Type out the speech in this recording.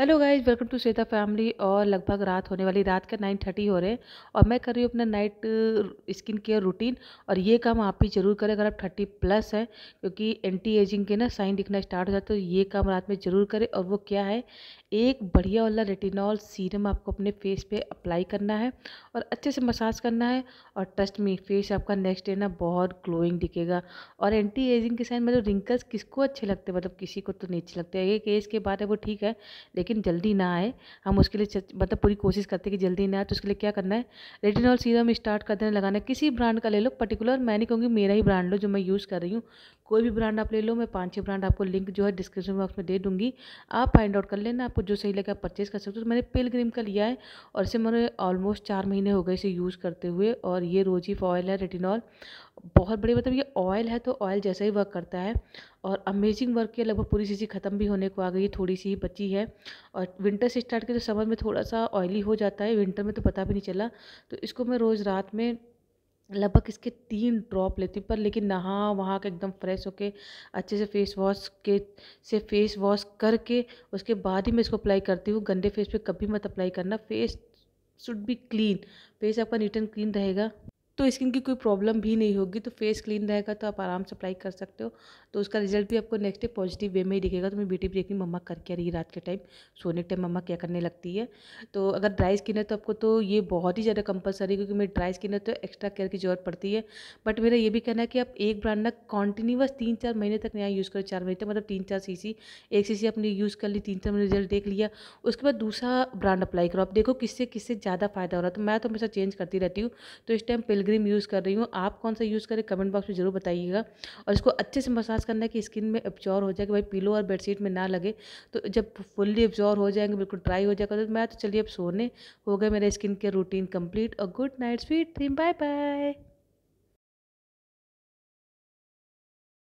hello guys welcome to Shweta family और लगभग रात होने वाली रात का नाइन थर्टी हो रहे हैं और मैं कर रही हूँ अपना नाइट स्किन केयर रूटीन और ये काम आप भी जरूर करें अगर आप थर्टी प्लस हैं क्योंकि एंटी एजिंग के ना साइन दिखना स्टार्ट हो जाता है तो ये काम रात में ज़रूर करें और वो क्या है एक बढ़िया वाला रेटिनॉल सीरम आपको अपने फेस पर अप्लाई करना है और अच्छे से मसाज करना है और ट्रस्ट मी फेस आपका नेक्स्ट डे ना बहुत ग्लोइंग दिखेगा और एंटी एजिंग के साइन मतलब रिंकल्स किसको अच्छे लगते हैं मतलब किसी को तो नहीं अच्छे लगते एक एज के बाद है वो ठीक है लेकिन जल्दी ना आए हम उसके लिए मतलब पूरी कोशिश करते हैं कि जल्दी ना आए तो उसके लिए क्या करना है रेटिनॉल सीरम स्टार्ट कर देना लगाना किसी ब्रांड का ले लो पर्टिकुलर मैं नहीं कहूँगी मेरा ही ब्रांड लो जो मैं यूज़ कर रही हूँ कोई भी ब्रांड आप ले लो मैं पाँच छः ब्रांड आपको लिंक जो है डिस्क्रिप्शन बॉक्स में दे दूँगी आप फाइंड आउट कर लेना आपको जो सही लगे आप परचेज़ कर सकते हो तो मैंने क्रीम का लिया है और इसे मैंने ऑलमोस्ट चार महीने हो गए इसे यूज़ करते हुए और ये रोजी फॉयल है रेटिनॉल बहुत बड़ी मतलब ये ऑयल है तो ऑयल जैसा ही वर्क करता है और अमेजिंग वर्क किया लगभग पूरी चीज़ें ख़त्म भी होने को आ गई है थोड़ी सी ही बची है और विंटर से स्टार्ट के तो समर में थोड़ा सा ऑयली हो जाता है विंटर में तो पता भी नहीं चला तो इसको मैं रोज़ रात में लगभग इसके तीन ड्रॉप लेती हूँ पर लेकिन नहा वहाँ के एकदम फ्रेश होके अच्छे से फेस वॉश के से फेस वॉश करके उसके बाद ही मैं इसको अप्लाई करती हूँ गंदे फेस पे कभी मत अप्लाई करना face should be clean face आपका नीट एंड क्लीन रहेगा तो स्किन की कोई प्रॉब्लम भी नहीं होगी तो फेस क्लीन रहेगा तो आप आराम से अप्लाई कर सकते हो तो उसका रिजल्ट भी आपको नेक्स्ट डे पॉजिटिव वे में ही दिखेगा तो मैं बेटी भी देखनी मम्मा करके आ रही रात के टाइम सोने के टाइम मम्मा क्या करने लगती है तो अगर ड्राई स्किन है तो आपको तो ये बहुत ही ज़्यादा कंपलसरी क्योंकि मेरी ड्राई स्किन है तो एक्स्ट्रा केयर की जरूरत पड़ती है बट मेरा ये भी कहना है कि आप एक ब्रांड ना कॉन्टिन्यूस तीन चार महीने तक नया यूज़ करो चार महीने तक मतलब तीन चार सी एक सी आपने यूज़ कर ली तीन चार महीने रिजल्ट देख लिया उसके बाद दूसरा ब्रांड अप्लाई करो आप देखो किससे किससे ज़्यादा फायदा हो रहा है तो मैं तो हमेशा चेंज करती रहती हूँ तो इस टाइम क्रीम यूज़ कर रही हूँ आप कौन सा यूज़ करें कमेंट बॉक्स में ज़रूर बताइएगा और इसको अच्छे से मसाज करना है कि स्किन में एब्जॉर्व हो जाए कि भाई पिलो और बेडशीट में ना लगे तो जब फुल्ली एब्जॉर्व हो जाएंगे बिल्कुल ड्राई हो जाएगा तो मैं तो चलिए अब सोने हो गए मेरा स्किन केयर रूटीन कम्प्लीट और good night sweet dream bye bye